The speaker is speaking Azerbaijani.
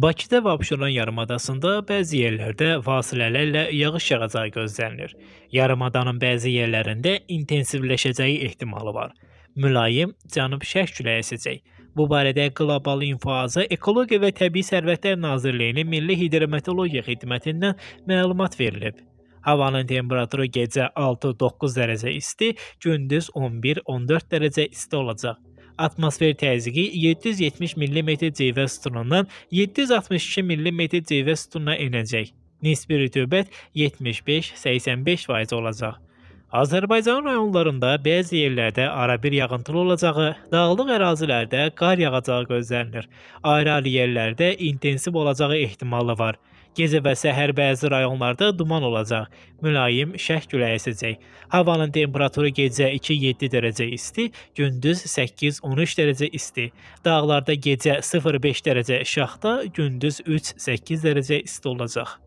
Bakıda və Abşeron yarımadasında bəzi yerlərdə fasilələrlə yağış yağacağı gözlənilir. Yarımadanın bəzi yerlərində intensivləşəcəyi ehtimalı var. Mülayim cənub-şərq küləyi əsəcək. Bu barədə Qlobal İnfoaza Ekologiya və Təbii Sərvətlər Nazirliyinin Milli Hidrometeorologiya xidmətindən məlumat verilib. Havanın temperaturu gecə 6-9 dərəcə isti, gündüz 11-14 dərəcə isti olacaq atmosfer təzyiqi 770 mm civə sütunundan 762 mm civə sütununa enəcək. Nisbi rütubət 75-85% olacaq. Azərbaycan rayonlarında bəzi yerlərdə arabir yağıntılı olacağı, dağlıq ərazilərdə qar yağacağı gözlənilir. Ayrı-ayrı yerlərdə intensiv olacağı ehtimalı var. Gecə və səhər bəzi rayonlarda duman olacaq. Mülayim şəh küləyi əsəcək. Havanın temperaturu gecə 2-7 dərəcə isti, gündüz 8-13 dərəcə isti. Dağlarda gecə 0-5 dərəcə şaxta, gündüz 3-8 dərəcə isti olacaq.